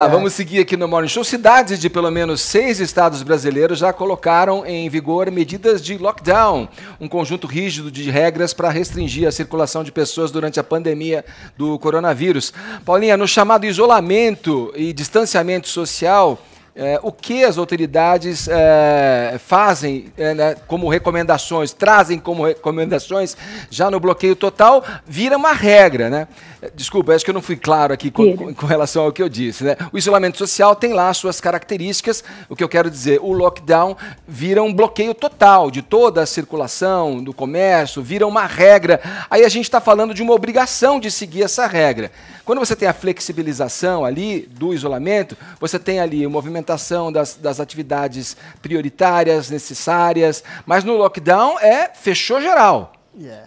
Ah, é. vamos seguir aqui no Morning Show. Cidades de pelo menos seis estados brasileiros já colocaram em vigor medidas de lockdown, um conjunto rígido de regras para restringir a circulação de pessoas durante a pandemia do coronavírus. Paulinha, no chamado isolamento e distanciamento social, é, o que as autoridades é, fazem é, né, como recomendações, trazem como recomendações já no bloqueio total, vira uma regra, né? Desculpa, acho que eu não fui claro aqui com, com, com, relação ao que eu disse, né? O isolamento social tem lá suas características, o que eu quero dizer, o lockdown vira um bloqueio total de toda a circulação, do comércio, vira uma regra. Aí a gente está falando de uma obrigação de seguir essa regra. Quando você tem a flexibilização ali do isolamento, você tem ali o movimento implementação das, das atividades prioritárias, necessárias, mas no lockdown é fechou geral. Yeah.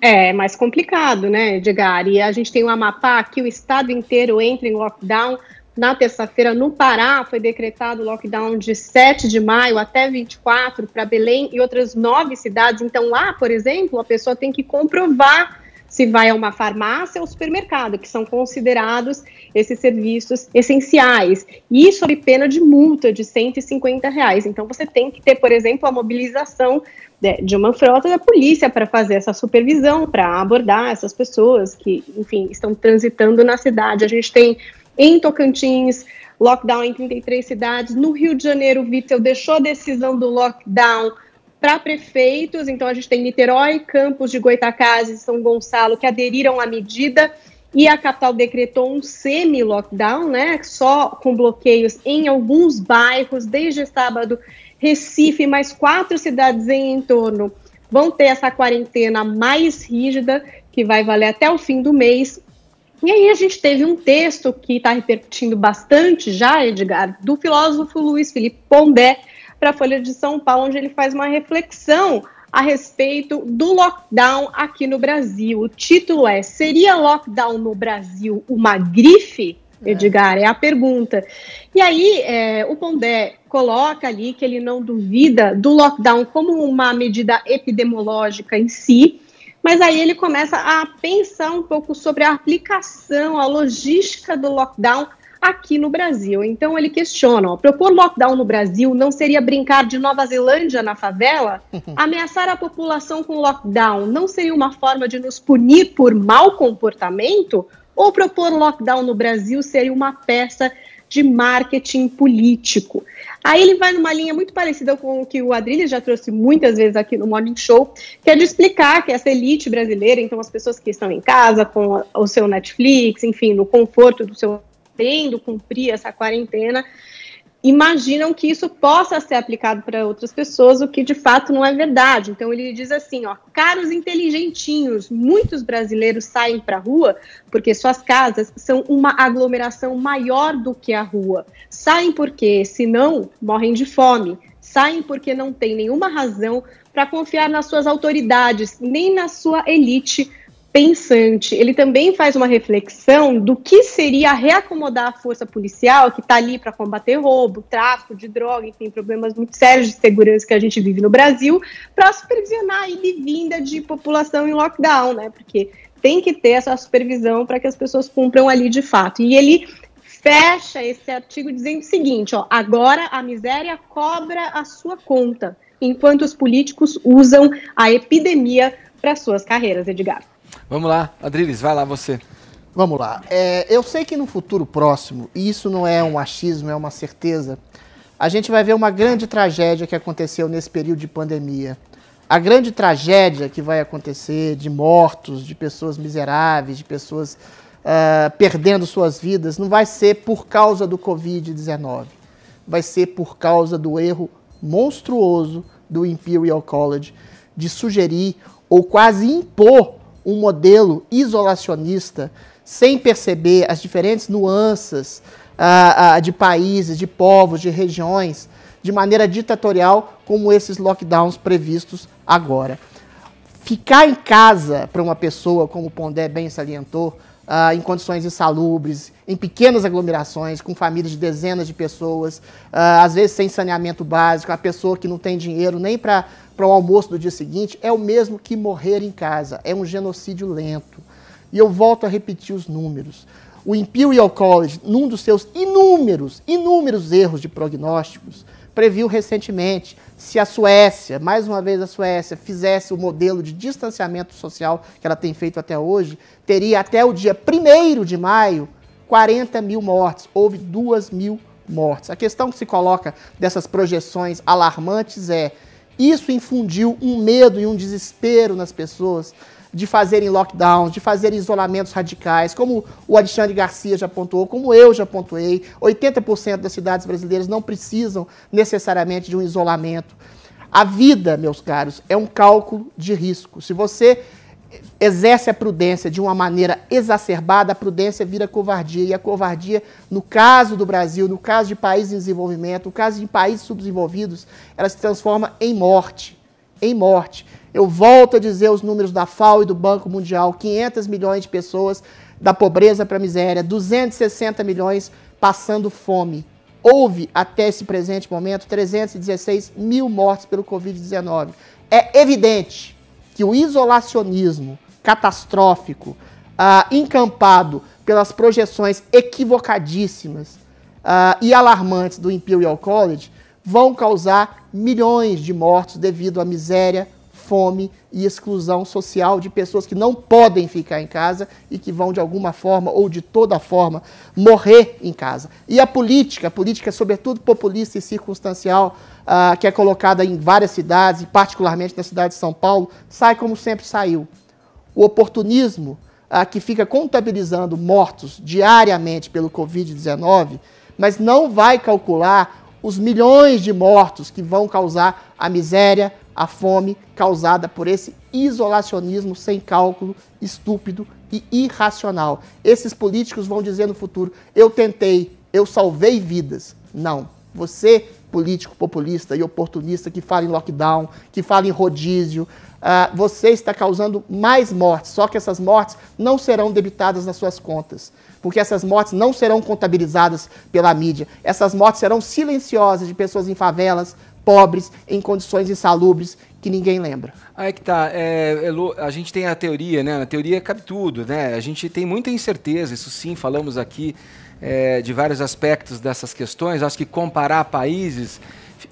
É. é mais complicado, né, Edgar? E a gente tem o Amapá, que o estado inteiro entra em lockdown. Na terça-feira, no Pará, foi decretado lockdown de 7 de maio até 24 para Belém e outras nove cidades. Então, lá, por exemplo, a pessoa tem que comprovar se vai a uma farmácia ou supermercado, que são considerados esses serviços essenciais. E sob pena de multa de 150 reais. Então você tem que ter, por exemplo, a mobilização né, de uma frota da polícia para fazer essa supervisão, para abordar essas pessoas que, enfim, estão transitando na cidade. A gente tem em Tocantins lockdown em 33 cidades. No Rio de Janeiro, o Vittel deixou a decisão do lockdown para prefeitos. Então, a gente tem Niterói, Campos de Goitacazes e São Gonçalo que aderiram à medida e a capital decretou um semi-lockdown, né? Só com bloqueios em alguns bairros. Desde sábado, Recife, mais quatro cidades em entorno vão ter essa quarentena mais rígida, que vai valer até o fim do mês. E aí a gente teve um texto que está repercutindo bastante já, Edgar, do filósofo Luiz Felipe Pondé, para a Folha de São Paulo, onde ele faz uma reflexão a respeito do lockdown aqui no Brasil. O título é: Seria lockdown no Brasil uma grife? É. Edgar, é a pergunta. E aí, é, o Pondé coloca ali que ele não duvida do lockdown como uma medida epidemiológica em si, mas aí ele começa a pensar um pouco sobre a aplicação, a logística do lockdown aqui no Brasil. Então ele questiona: ó, propor lockdown no Brasil não seria brincar de Nova Zelândia na favela? Ameaçar a população com lockdown não seria uma forma de nos punir por mau comportamento? Ou propor lockdown no Brasil seria uma peça de marketing político. Aí ele vai numa linha muito parecida com o que o Adrilha já trouxe muitas vezes aqui no Morning Show, que é de explicar que essa elite brasileira, então as pessoas que estão em casa com o seu Netflix, enfim, no conforto do seu tendo cumprir essa quarentena, imaginam que isso possa ser aplicado para outras pessoas, o que de fato não é verdade. Então ele diz assim, ó, caros inteligentinhos, muitos brasileiros saem para a rua porque suas casas são uma aglomeração maior do que a rua. Saem porque, senão, morrem de fome. Saem porque não tem nenhuma razão para confiar nas suas autoridades, nem na sua elite, pensante, ele também faz uma reflexão do que seria reacomodar a força policial que está ali para combater roubo, tráfico de droga, e tem problemas muito sérios de segurança que a gente vive no Brasil, para supervisionar a ida vinda de população em lockdown, né? Porque tem que ter essa supervisão para que as pessoas cumpram ali de fato. E ele fecha esse artigo dizendo o seguinte, ó, agora a miséria cobra a sua conta, enquanto os políticos usam a epidemia para suas carreiras, Edgar. Vamos lá, Adriles, vai lá você. Vamos lá. É, eu sei que no futuro próximo, e isso não é um achismo, é uma certeza, a gente vai ver uma grande tragédia que aconteceu nesse período de pandemia. A grande tragédia que vai acontecer de mortos, de pessoas miseráveis, de pessoas uh, perdendo suas vidas, não vai ser por causa do Covid-19. Vai ser por causa do erro monstruoso do Imperial College de sugerir ou quase impor um modelo isolacionista, sem perceber as diferentes nuances ah, ah, de países, de povos, de regiões, de maneira ditatorial, como esses lockdowns previstos agora. Ficar em casa para uma pessoa, como o Pondé bem salientou, uh, em condições insalubres, em pequenas aglomerações, com famílias de dezenas de pessoas, uh, às vezes sem saneamento básico, a pessoa que não tem dinheiro nem para o almoço do dia seguinte, é o mesmo que morrer em casa. É um genocídio lento. E eu volto a repetir os números o Imperial College, num dos seus inúmeros, inúmeros erros de prognósticos, previu recentemente se a Suécia, mais uma vez a Suécia, fizesse o modelo de distanciamento social que ela tem feito até hoje, teria até o dia 1 de maio 40 mil mortes. Houve 2 mil mortes. A questão que se coloca dessas projeções alarmantes é: isso infundiu um medo e um desespero nas pessoas de fazerem lockdowns, de fazerem isolamentos radicais, como o Alexandre Garcia já apontou, como eu já apontei, 80% das cidades brasileiras não precisam necessariamente de um isolamento. A vida, meus caros, é um cálculo de risco. Se você exerce a prudência de uma maneira exacerbada, a prudência vira covardia. E a covardia, no caso do Brasil, no caso de países em desenvolvimento, no caso de países subdesenvolvidos, ela se transforma em morte em morte. Eu volto a dizer os números da FAO e do Banco Mundial: 500 milhões de pessoas da pobreza para a miséria, 260 milhões passando fome. Houve, até esse presente momento, 316 mil mortes pelo Covid-19. É evidente que o isolacionismo catastrófico, ah, encampado pelas projeções equivocadíssimas ah, e alarmantes do Imperial College, vão causar milhões de mortos devido à miséria, fome e exclusão social de pessoas que não podem ficar em casa e que vão de alguma forma ou de toda forma morrer em casa. E a política, a política é sobretudo populista e circunstancial, uh, que é colocada em várias cidades, e particularmente na cidade de São Paulo, sai como sempre saiu. O oportunismo uh, que fica contabilizando mortos diariamente pelo Covid-19, mas não vai calcular os milhões de mortos que vão causar a miséria, a fome causada por esse isolacionismo sem cálculo, estúpido e irracional. Esses políticos vão dizer no futuro: eu tentei, eu salvei vidas. Não. Você, político populista e oportunista que fala em lockdown, que fala em rodízio, ah, você está causando mais mortes, só que essas mortes não serão debitadas nas suas contas, porque essas mortes não serão contabilizadas pela mídia. Essas mortes serão silenciosas de pessoas em favelas, pobres, em condições insalubres, que ninguém lembra. Aí é que tá. É, Elo, a gente tem a teoria, né? A teoria cabe tudo, né? A gente tem muita incerteza, isso sim, falamos aqui. É, de vários aspectos dessas questões. Acho que comparar países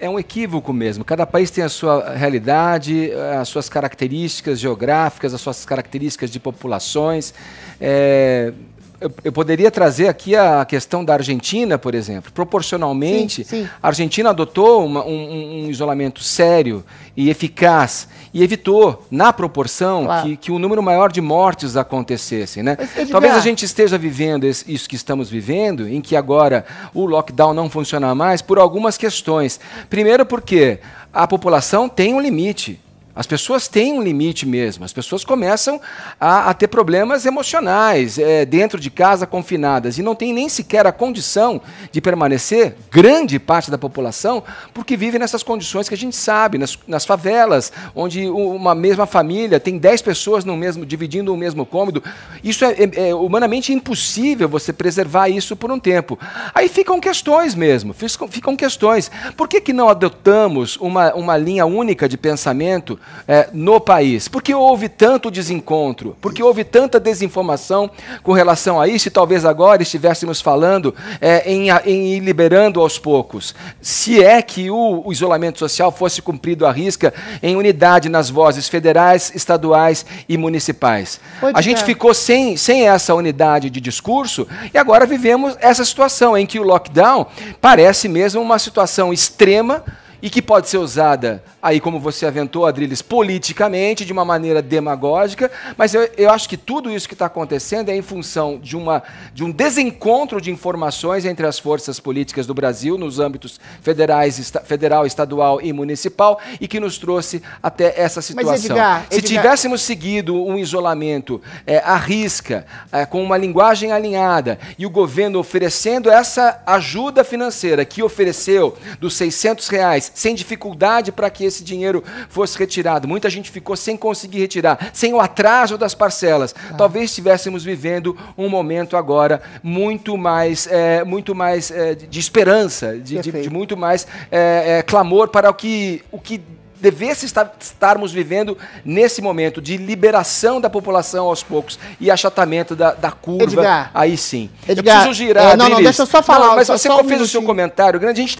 é um equívoco mesmo. Cada país tem a sua realidade, eh, as suas características geográficas, as suas características de populações. É, eu, eu, poderia trazer aqui a questão da Argentina, por exemplo. Proporcionalmente, sim, sim. a Argentina adotou uma, um, um isolamento sério e eficaz e evitou, na proporção, claro. que, que um número maior de mortes acontecessem. Né? É, Talvez a gente esteja vivendo esse, isso que estamos vivendo, em que agora o lockdown não funciona mais, por algumas questões. Primeiro, porque a população tem um limite. As pessoas têm um limite mesmo, as pessoas começam a, a ter problemas emocionais é, dentro de casa, confinadas, e não tem nem sequer a condição de permanecer, grande parte da população, porque vive nessas condições que a gente sabe, nas, nas favelas, onde uma mesma família tem 10 pessoas no mesmo, dividindo o mesmo cômodo. Isso é, é, é humanamente impossível você preservar isso por um tempo. Aí ficam questões mesmo, ficam, ficam questões. Por que, que não adotamos uma, uma linha única de pensamento? é, no país? Por que houve tanto desencontro? Por que houve tanta desinformação com relação a isso? E talvez agora estivéssemos falando é, em, em ir liberando aos poucos. Se é que o, o isolamento social fosse cumprido à risca em unidade nas vozes federais, estaduais e municipais. Pode a gente é. ficou sem, sem essa unidade de discurso e agora vivemos essa situação em que o lockdown parece mesmo uma situação extrema e que pode ser usada, aí como você aventou, Adriles, politicamente, de uma maneira demagógica, mas eu, eu acho que tudo isso que está acontecendo é em função de, uma, de um desencontro de informações entre as forças políticas do Brasil, nos âmbitos federais, esta, federal, estadual e municipal, e que nos trouxe até essa situação. Mas, Edgar, Edgar... Se tivéssemos seguido um isolamento é, à risca, é, com uma linguagem alinhada, e o governo oferecendo essa ajuda financeira que ofereceu dos 600 reais sem dificuldade para que esse dinheiro fosse retirado. Muita gente ficou sem conseguir retirar, sem o atraso das parcelas. Ah. Talvez estivéssemos vivendo um momento agora muito mais, é, muito mais é, de esperança, de, de, de muito mais é, é, clamor para o que, o que devesse estarmos vivendo nesse momento de liberação da população aos poucos e achatamento da, da curva. Edgar, aí sim. Edgar, eu preciso girar. É, não, não, deixa eu só falar. Não, mas só, você só fez um o seu comentário grande. A gente